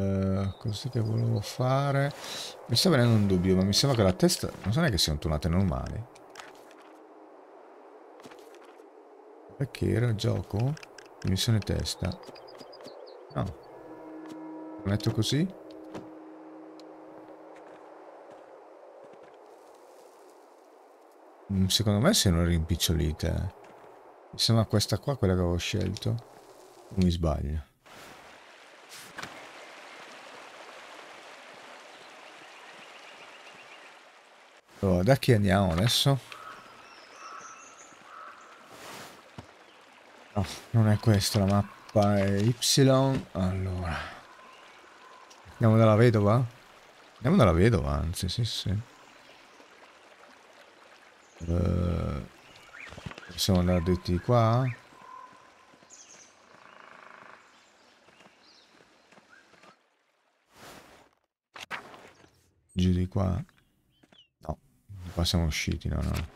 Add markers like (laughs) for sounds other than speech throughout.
Eh, così che volevo fare... Mi sta venendo un dubbio, ma mi sembra che la testa... Non so neanche siano tornate normali. Perché era il gioco? Missione testa. No. Lo metto così? Mm, secondo me se non rimpicciolite. Mi sembra questa qua quella che avevo scelto. Mi sbaglio. Allora, ecco, da chi andiamo adesso? No, non è questa la mappa, è Y. Allora. Andiamo dalla vedova? Andiamo dalla vedova, anzi, sì, sì. Uh, possiamo andare dritti di qua? Giù di qua qua siamo usciti, no, no.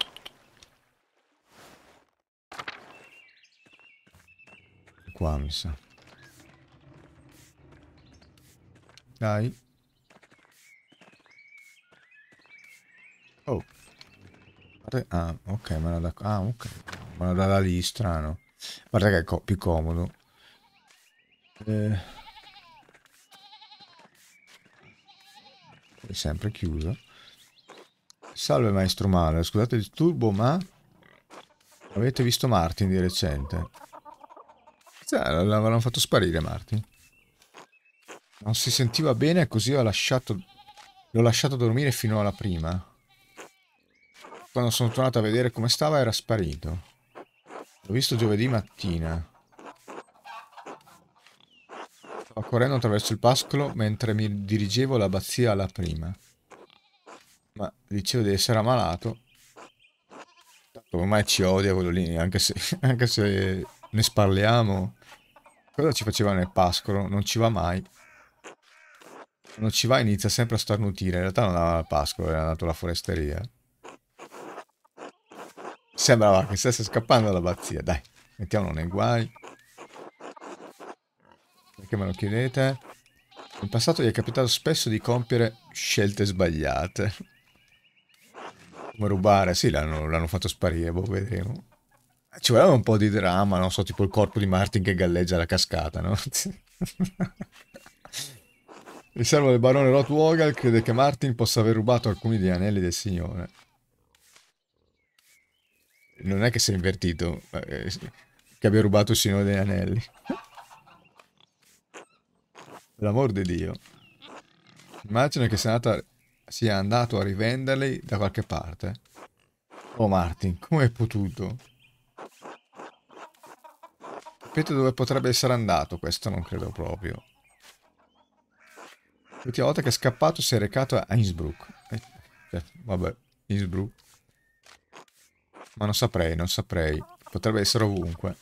Qua mi sa. Dai. Oh. Ah, ok, ma da... Ah, ok. Ma da lì, strano. Guarda che è co più comodo. Eh. È sempre chiuso. Salve maestro Mario, scusate il turbo, ma... Avete visto Martin di recente? Cioè, l'avevano fatto sparire Martin. Non si sentiva bene, così ho lasciato... L'ho lasciato dormire fino alla prima. Quando sono tornato a vedere come stava era sparito. L'ho visto giovedì mattina. Stavo correndo attraverso il pascolo mentre mi dirigevo all'abbazia alla prima. Ma dicevo di essere ammalato. tanto Ormai ci odia quello lì, anche se, (laughs) anche se ne sparliamo. Cosa ci faceva nel pascolo? Non ci va mai. Non ci va, inizia sempre a starnutire. In realtà non andava al pascolo, era andato alla foresteria. Sembrava che stesse scappando dall'abbazia. Dai, mettiamolo nei guai. Perché me lo chiedete? In passato gli è capitato spesso di compiere scelte sbagliate. Come rubare, sì, l'hanno, fatto sparire, boh, vedremo. Ci voleva un po' di dramma, non so, tipo il corpo di Martin che galleggia alla cascata, no? (laughs) il servo del barone Rothwogel crede che Martin possa aver rubato alcuni degli anelli del signore. Non è che si è invertito, eh, che abbia rubato il signore degli anelli. Per (laughs) l'amor di Dio. Immagina che sia andata sia andato a rivenderli da qualche parte. Oh Martin, come hai potuto? Capite dove potrebbe essere andato? Questo non credo proprio. L'ultima volta che è scappato si è recato a Innsbruck. Eh, eh vabbè, Innsbruck. Ma non saprei, non saprei. Potrebbe essere ovunque.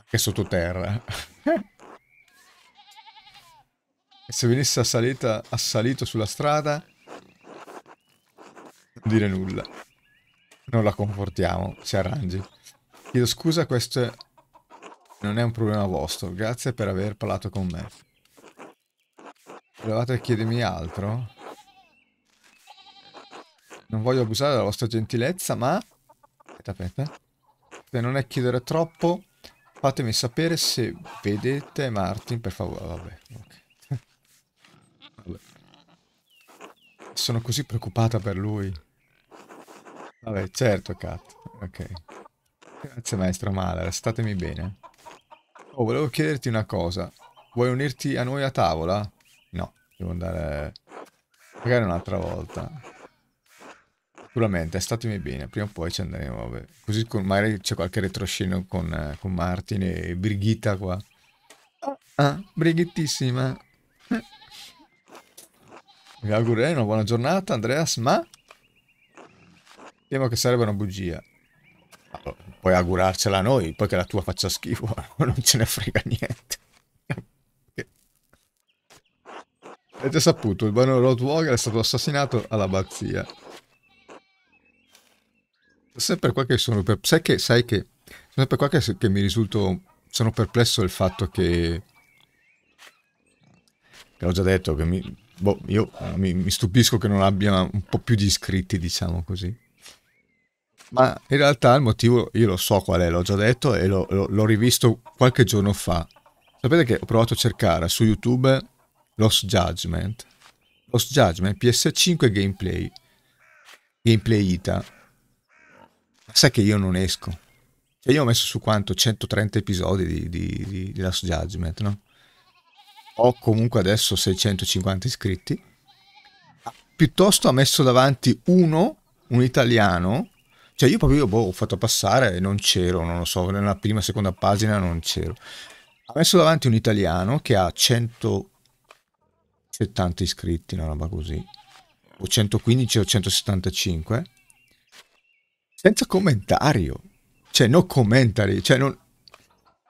Anche sottoterra. (laughs) e se venisse assalita, assalito sulla strada, dire nulla. Non la confortiamo, si arrangi. Chiedo scusa, questo è... non è un problema vostro. Grazie per aver parlato con me. Volevate chiedermi altro? Non voglio abusare della vostra gentilezza, ma... Aspetta, aspetta. Se non è chiedere troppo, fatemi sapere se vedete Martin, per favore. Ah, vabbè, okay. (laughs) vabbè. Sono così preoccupata per lui. Vabbè, certo, Kat. Ok. Grazie maestro Maler, statemi bene. Oh, volevo chiederti una cosa. Vuoi unirti a noi a tavola? No, devo andare... Magari un'altra volta. Sicuramente, statemi bene, prima o poi ci andremo, vabbè. Così con, magari c'è qualche retroscena con, eh, con, Martin e Brigitta qua. Ah, ah Brigittissima. Vi eh. augurerei una buona giornata, Andreas, ma... Temo che sarebbe una bugia. Allora, puoi augurarcela a noi, poi che la tua faccia schifo, (laughs) non ce ne frega niente. Avete saputo, il barone Rottweiler è stato assassinato all'abbazia. Sempre qua che sono... Per... Sai che... Sai che... Sempre qua che, che mi risulto... Sono perplesso il fatto che... Che l'ho già detto, che mi... Boh, io mi, mi stupisco che non abbia un po' più di iscritti, diciamo così. Ma in realtà il motivo io lo so qual è, l'ho già detto e l'ho, l'ho rivisto qualche giorno fa. Sapete che ho provato a cercare su YouTube Lost Judgment. Lost Judgment PS5 gameplay. Gameplay Ita. Ma sai che io non esco. Cioè io ho messo su quanto? 130 episodi di, di, di, di Lost Judgment, no? Ho comunque adesso 650 iscritti. Piuttosto ha messo davanti uno, un italiano, cioè io proprio boh, ho fatto passare e non c'ero, non lo so, nella prima, seconda pagina non c'ero. Ha messo davanti un italiano che ha 170 iscritti, una roba così, o 115 o 175, senza commentario. Cioè, no commentari, cioè non,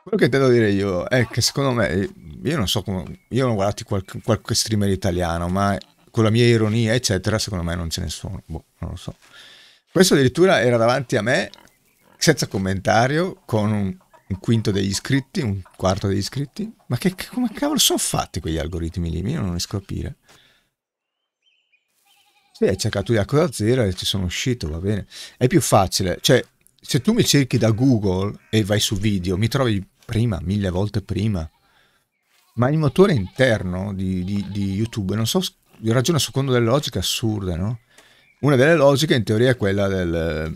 quello che intendo dire io è che secondo me, io non so come, io non ho guardato qualche, qualche, streamer italiano, ma con la mia ironia, eccetera, secondo me non ce ne sono, boh, non lo so. Questo addirittura era davanti a me, senza commentario, con un, un quinto degli iscritti, un quarto degli iscritti. Ma che, come cavolo sono fatti quegli algoritmi lì? Io non riesco a capire. Sì, hai cercato Yahoo da zero e ci sono uscito, va bene. È più facile. Cioè, se tu mi cerchi da Google e vai su video, mi trovi prima, mille volte prima. Ma il motore interno di, di, di YouTube, non so, ragiona secondo delle logiche assurde, no? Una delle logiche in teoria è quella del eh,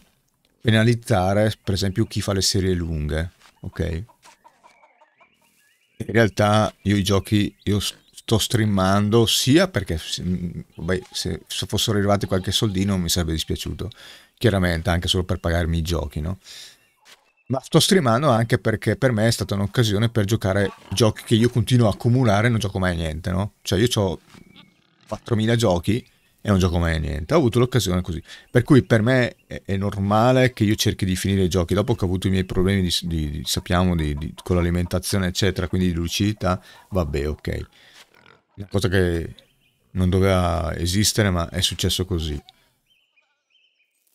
penalizzare per esempio chi fa le serie lunghe, ok? In realtà io i giochi io sto streamando sia perché mm, beh, se fossero arrivati qualche soldino mi sarebbe dispiaciuto, chiaramente anche solo per pagarmi i giochi, no? Ma sto streamando anche perché per me è stata un'occasione per giocare giochi che io continuo a accumulare e non gioco mai niente, no? Cioè io ho 4000 giochi è un gioco mai niente. Ho avuto l'occasione così. Per cui per me è, è, normale che io cerchi di finire i giochi. Dopo che ho avuto i miei problemi, di, di, di, sappiamo, con l'alimentazione, eccetera, quindi di lucidità, vabbè, ok. Una cosa che non doveva esistere, ma è successo così.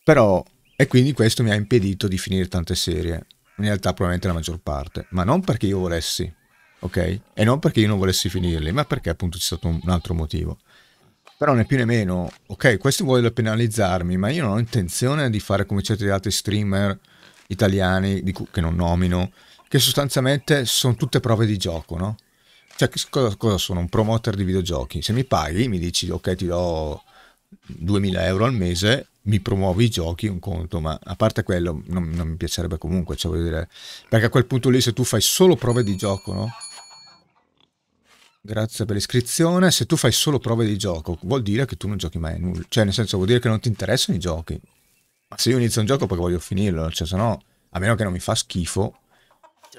Però, e quindi questo mi ha impedito di finire tante serie. In realtà probabilmente la maggior parte. Ma non perché io volessi, ok? E non perché io non volessi finirle, ma perché appunto c'è stato un altro motivo. Però né più né meno, ok, questo vuole penalizzarmi, ma io non ho intenzione di fare come certi altri streamer italiani, cui, che non nomino, che sostanzialmente sono tutte prove di gioco, no? Cioè, cosa, cosa sono? Un promoter di videogiochi. Se mi paghi, mi dici, ok, ti do 2000 euro al mese, mi promuovi i giochi, un conto, ma a parte quello non, non mi piacerebbe comunque, cioè voglio dire, perché a quel punto lì se tu fai solo prove di gioco, no? Grazie per l'iscrizione. Se tu fai solo prove di gioco, vuol dire che tu non giochi mai nulla. Cioè, nel senso, vuol dire che non ti interessano i giochi. Ma se io inizio un gioco perché voglio finirlo, cioè, se no, a meno che non mi fa schifo,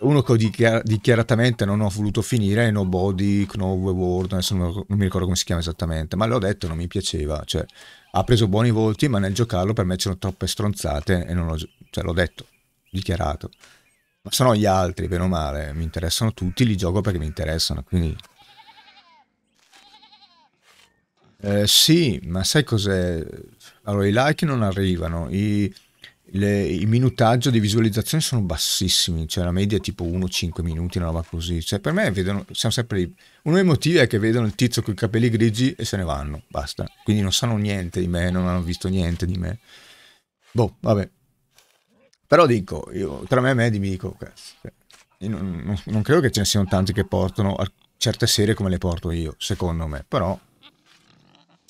uno che dichiar dichiaratamente non ho voluto finire è Nobody, No World, adesso non, mi ricordo come si chiama esattamente, ma l'ho detto, non mi piaceva, cioè ha preso buoni volti, ma nel giocarlo per me c'erano troppe stronzate e non l'ho, cioè, l'ho detto, dichiarato. Ma sono gli altri, meno male, mi interessano tutti, li gioco perché mi interessano, quindi Eh, sì, ma sai cos'è? Allora, i like non arrivano, i, le, i minutaggio di visualizzazione sono bassissimi, cioè la media è tipo 1-5 minuti, una roba così. Cioè, per me vedono, siamo sempre lì. Uno dei motivi è che vedono il tizio con i capelli grigi e se ne vanno, basta. Quindi non sanno niente di me, non hanno visto niente di me. Boh, vabbè. Però dico, io, tra me e me dico, cioè, non, non, non credo che ce ne siano tanti che portano certe serie come le porto io, secondo me, però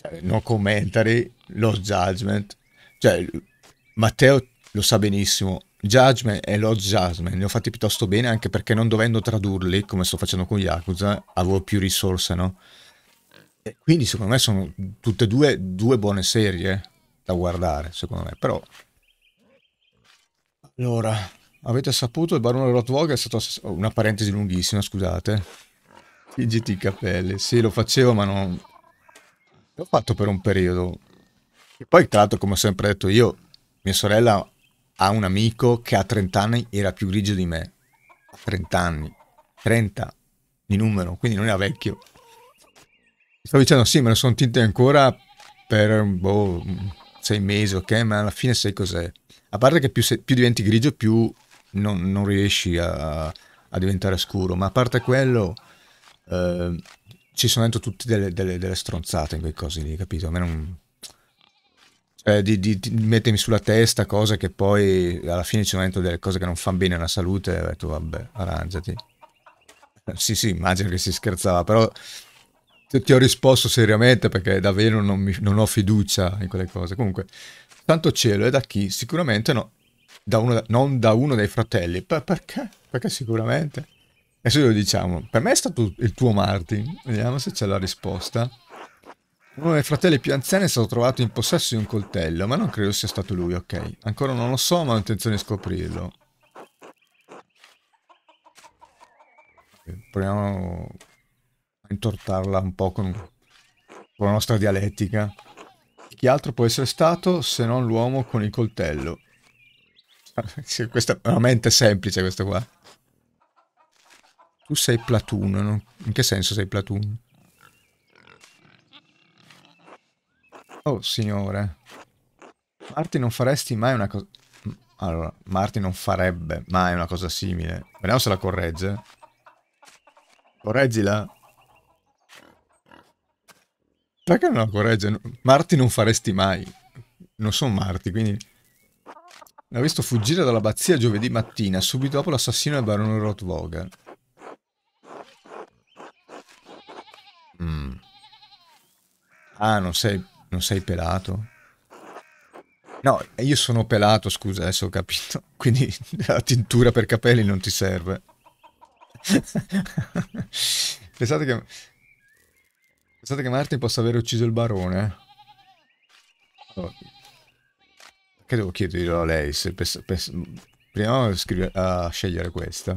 cioè, no commentary, Lost Judgment. Cioè, Matteo lo sa benissimo. Judgment e Lost Judgment li ho fatti piuttosto bene anche perché non dovendo tradurli, come sto facendo con Yakuza, avevo più risorse, no? E quindi secondo me sono tutte e due, due buone serie da guardare, secondo me. Però... Allora, avete saputo il barone Rothwog è stato oh, una parentesi lunghissima, scusate. i Capelli, sì lo facevo ma non... L'ho fatto per un periodo. E poi, tra l'altro, come ho sempre detto io, mia sorella ha un amico che a 30 anni era più grigio di me. A 30 anni. 30 di numero, quindi non era vecchio. Stavo dicendo, sì, me ne sono tinte ancora per, boh, sei mesi, ok? Ma alla fine sai cos'è. A parte che più, se, più diventi grigio, più non, non riesci a, a, diventare scuro. Ma a parte quello... Eh, ci sono dentro tutte delle, delle, delle, stronzate in quei cosi lì, capito? A me non... Cioè, di, di, di mettermi sulla testa cose che poi alla fine ci sono dentro delle cose che non fanno bene alla salute, e ho detto vabbè, arrangiati. (laughs) Sì, sì, immagino che si scherzava, però ti ho risposto seriamente perché davvero non, mi, non, ho fiducia in quelle cose. Comunque, tanto cielo è da chi? Sicuramente no, da uno, non da uno dei fratelli. Per, perché? Perché sicuramente? Adesso glielo diciamo. Per me è stato il tuo Martin. Vediamo se c'è la risposta. Uno dei fratelli più anziani è stato trovato in possesso di un coltello, ma non credo sia stato lui, ok. Ancora non lo so, ma ho intenzione di scoprirlo. Proviamo a intortarla un po' con, con la nostra dialettica. Chi altro può essere stato se non l'uomo con il coltello? (laughs) questa è veramente semplice, questo qua tu sei Platoon, no? in che senso sei Platoon? Oh signore, Marti non faresti mai una cosa... Mm, allora, Marti non farebbe mai una cosa simile. Vediamo se la corregge. Correggila. Perché non la corregge? Marti non faresti mai. Non sono Marti, quindi... L'ha visto fuggire dall'abbazia giovedì mattina, subito dopo l'assassino del barone Rothvogel. Mm. Ah, non sei, non sei pelato? No, io sono pelato, scusa, adesso ho capito. (laughs) Quindi la tintura per capelli non ti serve. (laughs) Pensate che... Pensate che Martin possa aver ucciso il barone? Allora, eh? oh. che devo chiederlo a lei? Se pes, pes, proviamo a, a scegliere questa.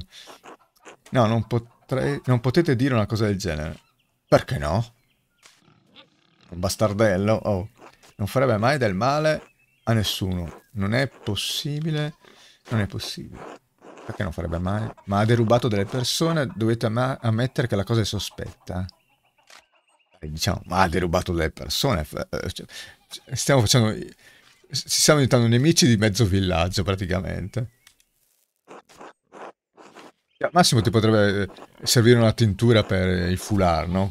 No, non potrei... Non potete dire una cosa del genere. Perché no? Un bastardello? Oh. Non farebbe mai del male a nessuno. Non è possibile. Non è possibile. Perché non farebbe mai? Ma ha derubato delle persone, dovete ammettere che la cosa è sospetta. Eh, diciamo, ma ha derubato delle persone. Eh, cioè, stiamo facendo... Ci stiamo diventando nemici di mezzo villaggio, praticamente. Cioè, Massimo ti potrebbe eh, servire una tintura per il foulard, no?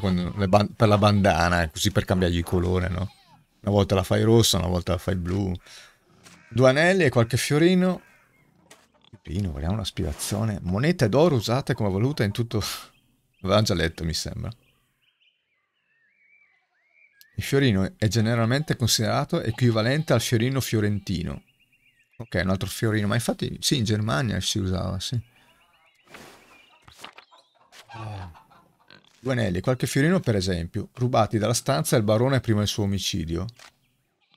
ban- per la bandana, eh, così per cambiargli il colore, no? Una volta la fai rossa, una volta la fai blu. Due anelli e qualche fiorino. Pino, vogliamo un'aspirazione. Monete d'oro usate come valuta in tutto... L'avevamo (laughs) già letto, mi sembra. Il fiorino è generalmente considerato equivalente al fiorino fiorentino. Ok, un altro fiorino, ma infatti sì, in Germania si usava, sì. Due anelli, qualche fiorino per esempio, rubati dalla stanza del barone prima del suo omicidio.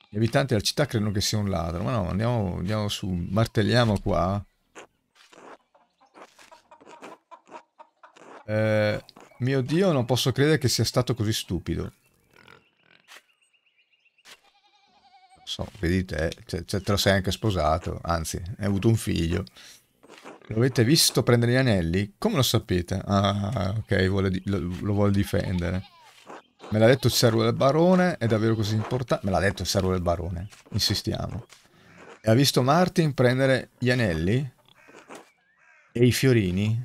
Gli abitanti della città credono che sia un ladro, ma no, andiamo, andiamo su, martelliamo qua. Eh, mio Dio, non posso credere che sia stato così stupido. Non so, vedi te, cioè, cioè, te lo sei anche sposato, anzi, hai avuto un figlio. L'avete visto prendere gli anelli? Come lo sapete? Ah, ok, vuole lo, lo, vuole difendere. Me l'ha detto il servo del barone, è davvero così importante? Me l'ha detto il servo del barone, insistiamo. E ha visto Martin prendere gli anelli? E i fiorini?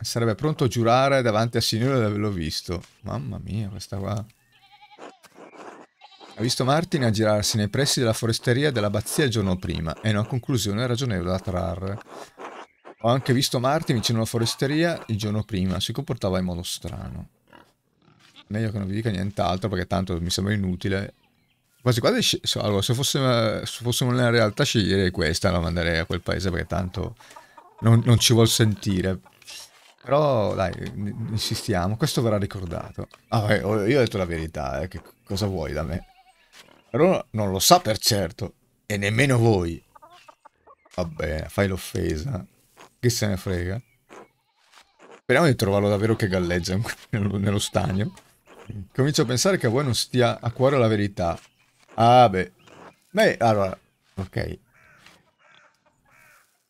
Sarebbe pronto a giurare davanti a Signore di averlo visto. Mamma mia, questa qua... Ha visto Martin aggirarsi nei pressi della foresteria dell'abbazia il giorno prima e una conclusione ragionevole da trarre. Ho anche visto Martin vicino alla foresteria il giorno prima, si comportava in modo strano. Meglio che non vi dica nient'altro perché tanto mi sembra inutile. Quasi quasi... Allora, se, fosse, se fossimo nella realtà sceglierei questa, la manderei a quel paese perché tanto non, non ci vuol sentire. Però dai, insistiamo, questo verrà ricordato. Ah, eh, io ho detto la verità, eh. che cosa vuoi da me? però non lo sa per certo, e nemmeno voi. Vabbè, fai l'offesa. Chi se ne frega? Speriamo di trovarlo davvero che galleggia nello stagno. Comincio a pensare che a voi non stia a cuore la verità. Ah, beh. Beh, allora, ok.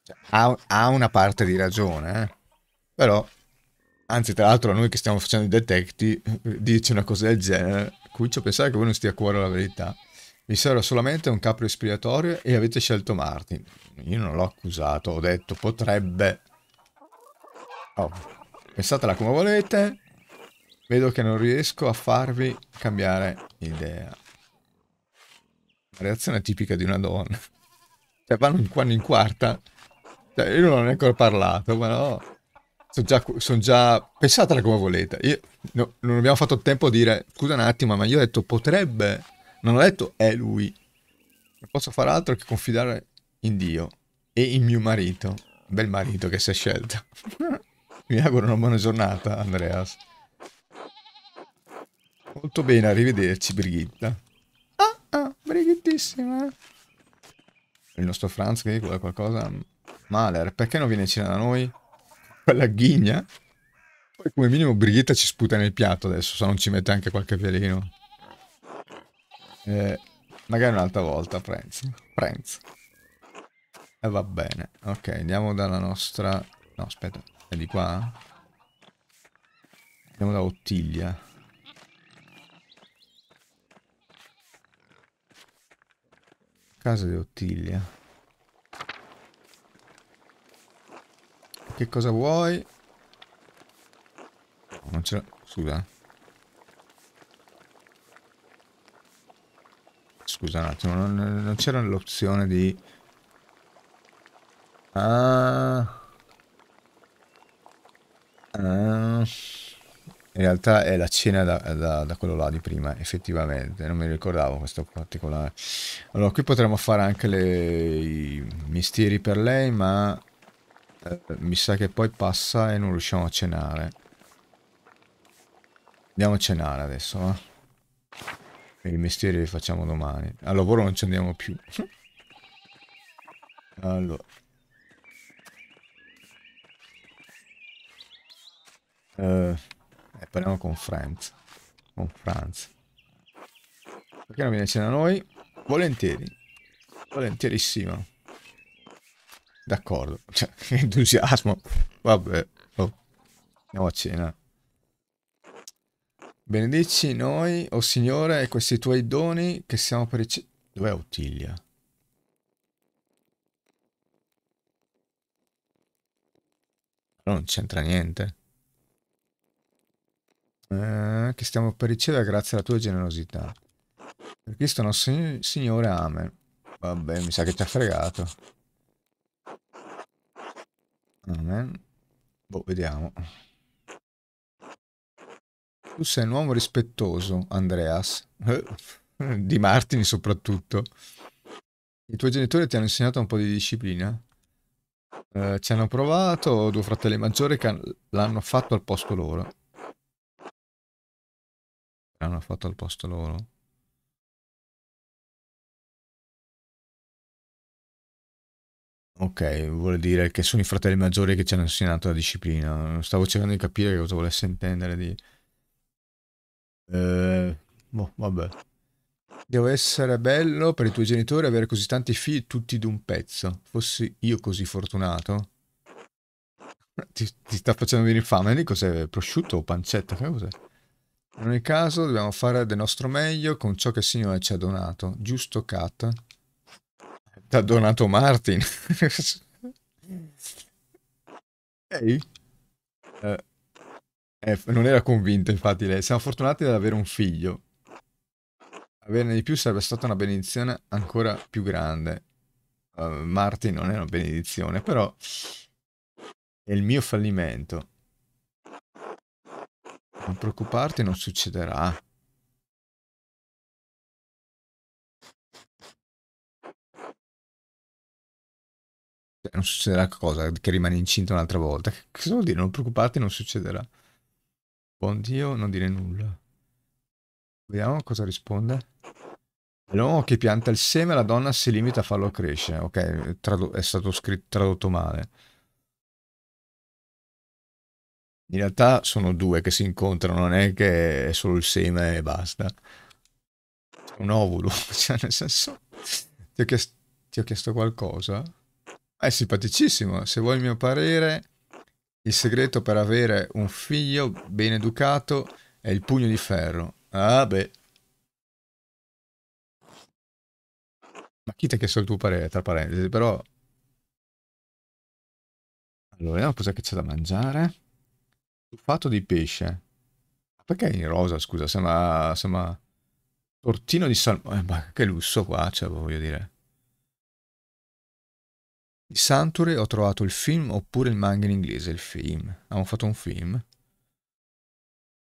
Cioè, ha, ha, una parte di ragione, eh? Però, anzi, tra l'altro, a noi che stiamo facendo i detecti, eh, dice una cosa del genere. Comincio a pensare che a voi non stia a cuore la verità. Vi serve solamente un capro espiatorio e avete scelto Martin. Io non l'ho accusato, ho detto potrebbe. Oh, pensatela come volete. Vedo che non riesco a farvi cambiare idea. reazione tipica di una donna. Cioè, vanno in, in quarta. Cioè, io non ho ancora parlato, ma no. Sono già, son già... Pensatela come volete. Io, no, non abbiamo fatto tempo a dire, scusa un attimo, ma io ho detto potrebbe... Non ho detto è lui. Non posso fare altro che confidare in Dio e in mio marito. Bel marito che si è scelto. (laughs) Mi auguro una buona giornata, Andreas. Molto bene, arrivederci, Brigitta. Ah, ah, Brigittissima. Il nostro Franz che vuole qualcosa... Maler, eh, perché non viene in cena da noi? Quella ghigna? Poi come minimo Brigitta ci sputa nel piatto adesso, se non ci mette anche qualche veleno. Eh, magari un'altra volta, Prenz. Prenz. E eh, va bene. Ok, andiamo dalla nostra... No, aspetta, è di qua? Andiamo da Ottiglia. Casa di Ottiglia. Che cosa vuoi? Non c'è... Scusa. scusa un attimo, non, non c'era l'opzione di... Ah... ah... In realtà è la cena da, da, da, quello là di prima, effettivamente, non mi ricordavo questo particolare. Allora, qui potremmo fare anche le, i misteri per lei, ma eh, mi sa che poi passa e non riusciamo a cenare. Andiamo a cenare adesso, va? Eh? E i mestieri li facciamo domani. Al lavoro non ci andiamo più. (laughs) allora. Uh, eh, parliamo con Franz. Con Franz. Perché non viene a cena a noi? Volentieri. Volentierissimo. D'accordo. (laughs) Cioè, entusiasmo. Vabbè. Oh. Andiamo a cena. Benedici noi, o oh Signore, e questi tuoi doni che siamo per ricevere. Dov'è Ottilia? Non c'entra niente. Eh, che stiamo per ricevere grazie alla tua generosità. Per Cristo nostro Signore, Amen. Vabbè, mi sa che ti ha fregato. Amen. Boh, vediamo. Tu sei un uomo rispettoso, Andreas. (laughs) di Martini soprattutto. I tuoi genitori ti hanno insegnato un po' di disciplina? Eh, ci hanno provato due fratelli maggiori che l'hanno fatto al posto loro. L'hanno fatto al posto loro. Ok, vuol dire che sono i fratelli maggiori che ci hanno insegnato la disciplina. Stavo cercando di capire cosa volesse intendere di... Eh, boh, vabbè. Devo essere bello per i tuoi genitori avere così tanti figli tutti d'un pezzo. Fossi io così fortunato? Ti, ti sta facendo venire fame. Lì cos'è? Prosciutto o pancetta? Che cos'è? In ogni caso dobbiamo fare del nostro meglio con ciò che il Signore ci ha donato. Giusto, Kat? Ti ha donato Martin. (laughs) Ehi? Hey. Eh. Eh, non era convinto, infatti, lei. Siamo fortunati ad avere un figlio. Averne di più sarebbe stata una benedizione ancora più grande. Uh, eh, Marti non è una benedizione, però è il mio fallimento. Non preoccuparti, non succederà. Cioè, non succederà cosa? Che rimani incinta un'altra volta. Che cosa vuol dire? Non preoccuparti, non succederà. Rispondi o non dire nulla? Vediamo cosa risponde. L'uomo che pianta il seme, la donna si limita a farlo crescere. Ok, è stato scritto, tradotto male. In realtà sono due che si incontrano, non è che è solo il seme e basta. Un ovulo, (laughs) cioè nel senso... Ti ho, chiesto, ti ho chiesto qualcosa? È eh, simpaticissimo, se vuoi il mio parere il segreto per avere un figlio ben educato è il pugno di ferro. Ah beh. Ma chi ti ha chiesto il tuo parere, tra parentesi, però... Allora, vediamo cos'è che c'è da mangiare. Tuffato di pesce. Perché in rosa, scusa? Sembra... sembra... Tortino di salmone. Eh, ma che lusso qua, cioè, voglio dire di Santure ho trovato il film oppure il manga in inglese, il film. Abbiamo fatto un film.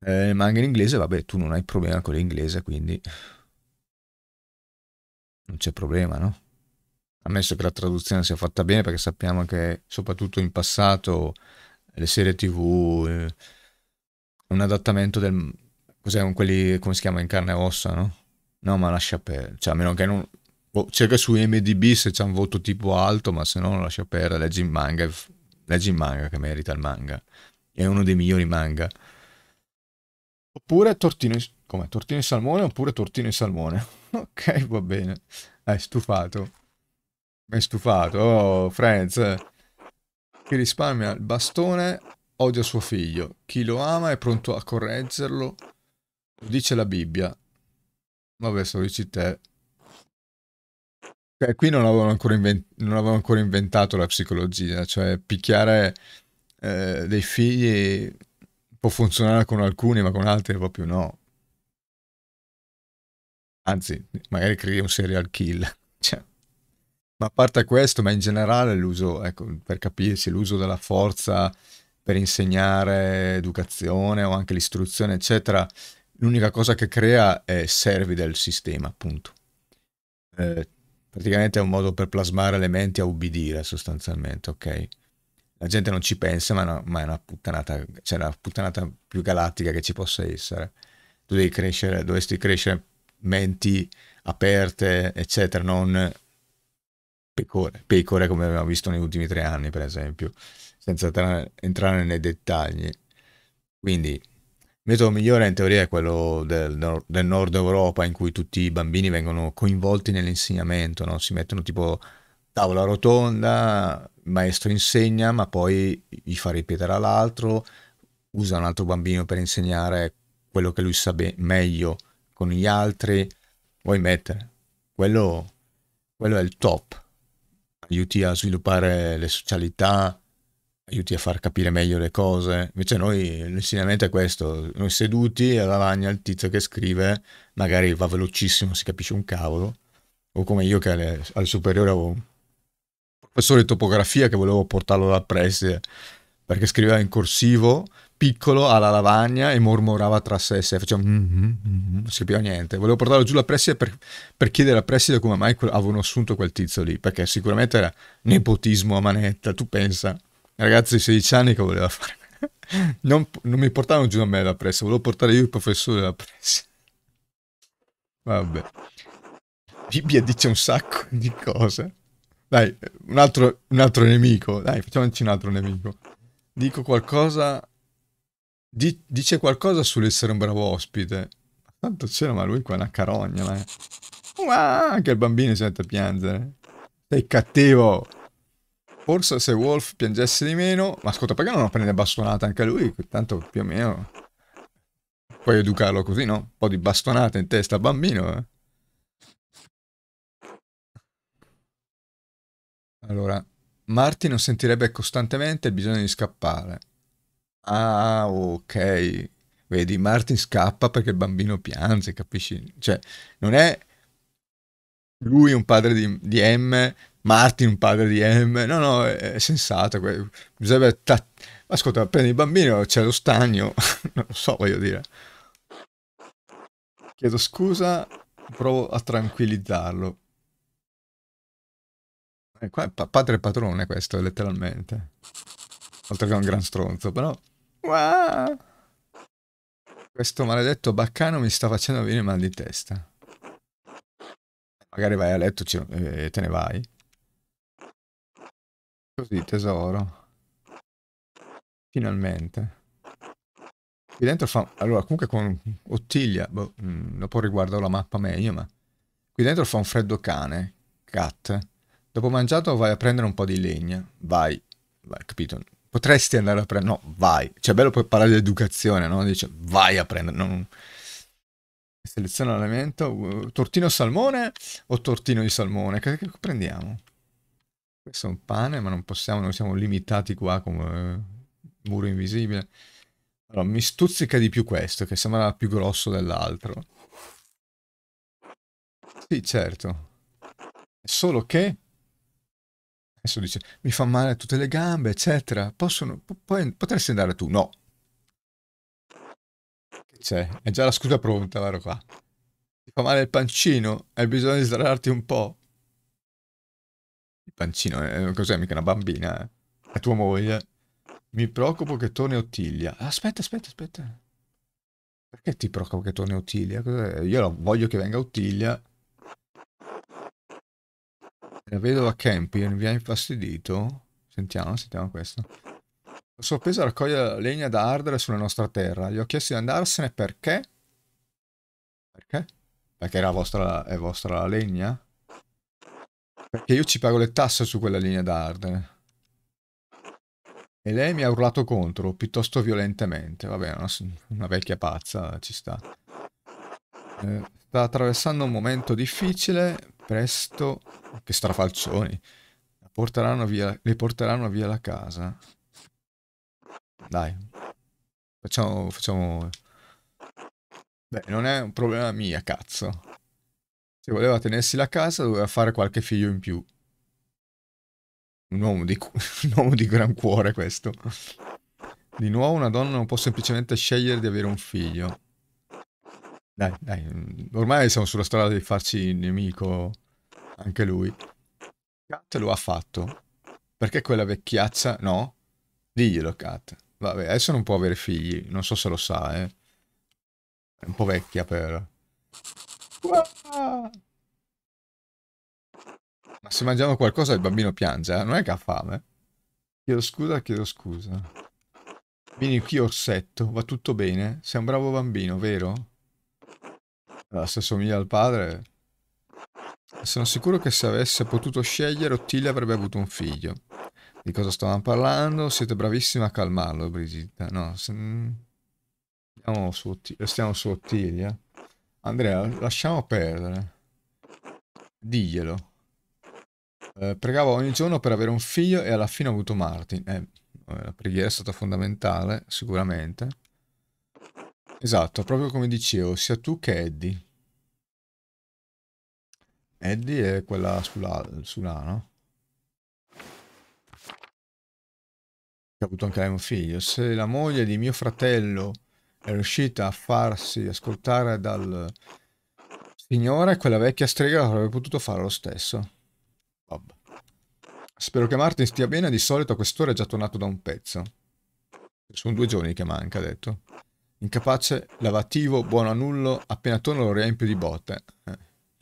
Eh, il manga in inglese, vabbè, tu non hai problema con l'inglese, quindi non c'è problema, no? Ammesso che la traduzione sia fatta bene, perché sappiamo che soprattutto in passato le serie tv, eh, un adattamento del... cos'è, quelli, come si chiama, in carne e ossa, no? No, ma lascia per... cioè, a meno che non boh, cerca su MDB se c'è un voto tipo alto, ma se no lascia perdere, leggi il manga, leggi il manga che merita il manga. È uno dei migliori manga. Oppure tortino in, come, tortino in salmone oppure tortino in salmone. (laughs) ok, va bene. Hai stufato. Mi hai stufato. Oh, Franz. Chi risparmia il bastone odia suo figlio. Chi lo ama è pronto a correggerlo. Lo dice la Bibbia. Vabbè, se lo dici te, cioè, qui non avevano, invent- non avevano, ancora inventato la psicologia, cioè picchiare eh, dei figli può funzionare con alcuni, ma con altri proprio no. Anzi, magari crei un serial kill. (laughs) Cioè. Ma a parte questo, ma in generale l'uso, ecco, per capirsi, l'uso della forza per insegnare educazione o anche l'istruzione, eccetera, l'unica cosa che crea è servi del sistema, appunto. Eh, Praticamente è un modo per plasmare le menti a ubbidire sostanzialmente, ok? La gente non ci pensa, ma, no, ma è una puttanata, cioè la puttanata più galattica che ci possa essere. Tu devi crescere, dovresti crescere menti aperte, eccetera, non pecore, pecore come abbiamo visto negli ultimi tre anni, per esempio, senza entrare nei dettagli. Quindi il metodo migliore in teoria è quello del, del, nord Europa in cui tutti i bambini vengono coinvolti nell'insegnamento, no? si mettono tipo tavola rotonda, il maestro insegna ma poi gli fa ripetere all'altro, usa un altro bambino per insegnare quello che lui sa meglio con gli altri, vuoi mettere. Quello, quello è il top, aiuti a sviluppare le socialità, aiuti a far capire meglio le cose. Invece noi l'insegnamento è questo, noi seduti alla lavagna il tizio che scrive magari va velocissimo, si capisce un cavolo, o come io che alle, al superiore avevo un professore di topografia che volevo portarlo da preside perché scriveva in corsivo piccolo alla lavagna e mormorava tra sé e sé, faceva mm, mm, mm, mm" non si capiva niente. Volevo portarlo giù la preside per, per, chiedere a preside come mai avevano assunto quel tizio lì, perché sicuramente era nepotismo a manetta, tu pensa ragazzo di 16 anni che voleva fare. (laughs) Non, non mi portavano giù a me la pressa, volevo portare io il professore alla pressa. Vabbè. Bibbia dice un sacco di cose. Dai, un altro, un altro nemico. Dai, facciamoci un altro nemico. Dico qualcosa... Di, dice qualcosa sull'essere un bravo ospite. Tanto c'era, ma lui qua è una carogna. Eh. Uah, anche il bambino si mette a piangere. Sei cattivo! Forse se Wolf piangesse di meno... Ma ascolta, perché non lo prende bastonata anche lui? Tanto più o meno... Puoi educarlo così, no? Un po' di bastonata in testa al bambino, eh? Allora, Martin sentirebbe costantemente il bisogno di scappare. Ah, ok. Vedi, Martin scappa perché il bambino piange, capisci? Cioè, non è lui un padre di, di M Martin, padre di M. No, no, è, è sensato. Bisognerebbe. Ta- Ascolta, prendi il bambino, c'è lo stagno. (laughs) non lo so, voglio dire. Chiedo scusa, provo a tranquillizzarlo. E eh, qua è pa- padre padrone, questo, letteralmente. Oltre che un gran stronzo, però... Wow! Questo maledetto baccano mi sta facendo venire mal di testa. Magari vai a letto e eh, te ne vai. Così, tesoro. Finalmente. Qui dentro fa... Allora, comunque con Ottilia, boh, mm, dopo riguardo la mappa meglio, ma... Qui dentro fa un freddo cane, cat. Dopo mangiato vai a prendere un po' di legna. Vai. Vai, capito? Potresti andare a prendere... No, vai. Cioè, è bello poi parlare di educazione, no? Dice, vai a prendere... Non... Seleziona l'elemento. Tortino salmone o tortino di salmone? Che, che prendiamo? Questo è un pane, ma non possiamo, noi siamo limitati qua come eh, muro invisibile. Allora, mi stuzzica di più questo, che sembra più grosso dell'altro. Sì, certo. Solo che... Adesso dice, mi fa male a tutte le gambe, eccetera. Possono... Poi, potresti andare tu? No. C'è, è già la scusa pronta, vero qua. Ti fa male il pancino, hai bisogno di sdraiarti un po'. Il pancino, eh, cos'è mica una bambina? Eh? È tua moglie. Mi preoccupo che torni Ottilia. Aspetta, aspetta, aspetta. Perché ti preoccupo che torni Ottilia? Io voglio che venga Ottilia. La vedova Campion vi ha infastidito? Sentiamo, sentiamo questo. L'ho sorpresa a raccogliere legna da ardere sulla nostra terra. Gli ho chiesto di andarsene perché? Perché? Perché era vostra, è vostra legna? Perché io ci pago le tasse su quella linea d'Arden. E lei mi ha urlato contro, piuttosto violentemente. Vabbè, una, una vecchia pazza, ci sta. Eh, sta attraversando un momento difficile. Presto... Che strafalcioni. Porteranno via, li porteranno via la casa. Dai. Facciamo... facciamo... Eh. Beh, non è un problema mio, cazzo. Se voleva tenersi la casa doveva fare qualche figlio in più. Un uomo di, (laughs) un uomo di gran cuore questo. Di nuovo una donna non può semplicemente scegliere di avere un figlio. Dai, dai, mm, ormai siamo sulla strada di farci nemico anche lui. Kat lo ha fatto. Perché quella vecchiaccia... No? Diglielo, Kat. Vabbè, adesso non può avere figli. Non so se lo sa, eh. È un po' vecchia per... Ma se mangiamo qualcosa il bambino piange, eh? non è che ha fame. Chiedo scusa, chiedo scusa. Vieni qui orsetto, va tutto bene. Sei un bravo bambino, vero? Allora, se somiglia al padre... Sono sicuro che se avesse potuto scegliere Ottilia avrebbe avuto un figlio. Di cosa stavamo parlando? Siete bravissimi a calmarlo, Brigitta. No, se... Mm. Stiamo su, Ottilia. Andrea, lasciamo perdere. Diglielo. Eh, pregavo ogni giorno per avere un figlio e alla fine ho avuto Martin. Eh, la preghiera è stata fondamentale, sicuramente. Esatto, proprio come dicevo, sia tu che Eddie. Eddie è quella sulla, sulla no? Che ha avuto anche lei un figlio. Se la moglie di mio fratello è riuscita a farsi ascoltare dal signore, quella vecchia strega avrebbe potuto fare lo stesso. Vabbè. Spero che Martin stia bene, di solito a quest'ora è già tornato da un pezzo. Sono due giorni che manca, ha detto. Incapace, lavativo, buono a nullo, appena torno lo riempio di botte. Eh.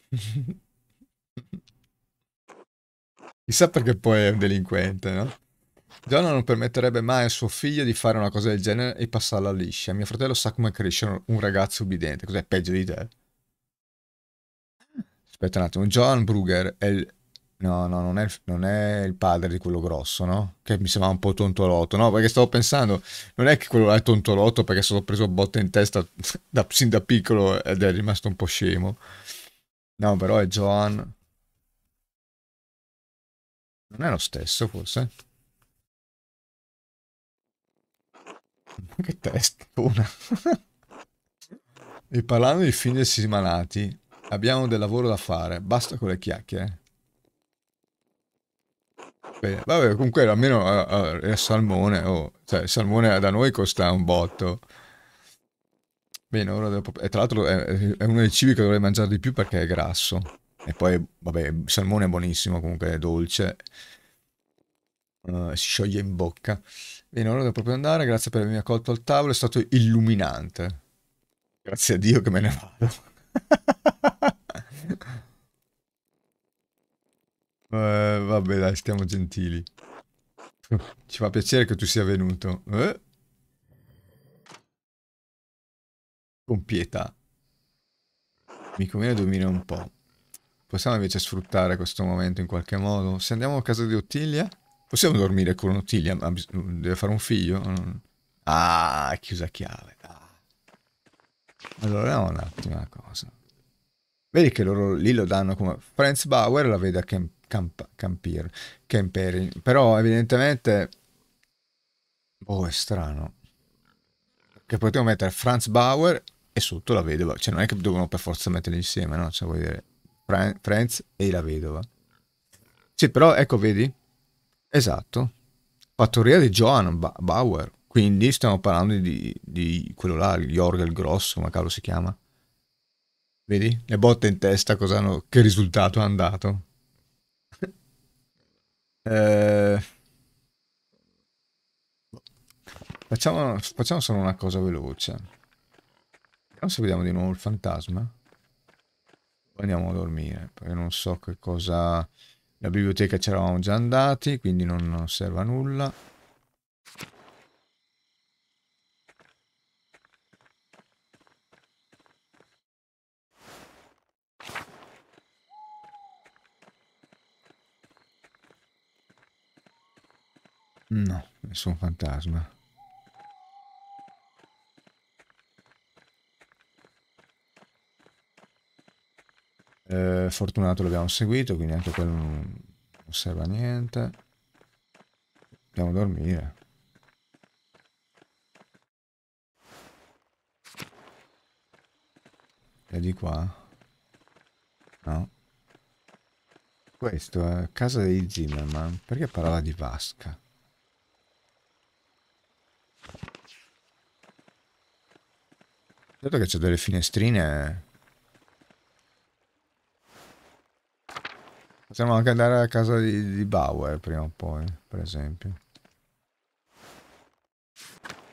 (laughs) Chissà perché poi è un delinquente, no? Donna non permetterebbe mai a suo figlio di fare una cosa del genere e passarla liscia. Mio fratello sa come crescere un ragazzo ubbidiente. Cos'è peggio di te? Aspetta un attimo. John Brugger è il... No, no, non è, non è il padre di quello grosso, no? Che mi sembra un po' tontolotto. No, perché stavo pensando, non è che quello è tontolotto perché sono preso botte in testa (laughs) da, sin da piccolo ed è rimasto un po' scemo. No, però è John... Non è lo stesso, forse? Ma che testona. e parlando di fingersi malati, abbiamo del lavoro da fare. Basta con le chiacchiere. Bene. Vabbè, comunque almeno uh, uh, il salmone, oh. cioè, il salmone da noi costa un botto. Bene, ora devo... E tra l'altro è, eh, è, uno dei cibi che dovrei mangiare di più perché è grasso. E poi, vabbè, il salmone è buonissimo, comunque è dolce. Uh, si scioglie in bocca. Bene, ora devo proprio andare, grazie per avermi accolto al tavolo, è stato illuminante. Grazie a Dio che me ne vado. (laughs) eh, vabbè dai, stiamo gentili. Ci fa piacere che tu sia venuto. Eh? Con pietà. Mi conviene dormire un po'. Possiamo invece sfruttare questo momento in qualche modo? Se andiamo a casa di Ottilia... Possiamo dormire con Ottilia? Deve fare un figlio? Mm. Ah, è chiusa chiave. Allora, un attimo una cosa. Vedi che loro lì lo danno come... Franz Bauer la vede a camp, camp, campir, Camperi. Però evidentemente... Oh, è strano. Che potevo mettere Franz Bauer e sotto la vedova. Cioè non è che devono per forza metterli insieme, no? Cioè vuol dire Franz e la vedova. Sì, però ecco, vedi? Esatto. Fattoria di Johan Bauer. Quindi stiamo parlando di, di quello là, Jorg il grosso, come cavolo si chiama. Vedi? Le botte in testa, hanno, che risultato è andato. (laughs) eh... facciamo, facciamo solo una cosa veloce. Vediamo se vediamo di nuovo il fantasma. andiamo a dormire, perché non so che cosa... La biblioteca c'eravamo già andati, quindi non serve a nulla. No, nessun fantasma. fortunato l'abbiamo seguito, quindi anche quello non serve a niente. Andiamo a dormire. E di qua? No. Questo è casa dei Zimmerman. Perché parlava di vasca? Certo che c'è delle finestrine Potremmo anche andare a casa di, di Bauer prima o poi, per esempio.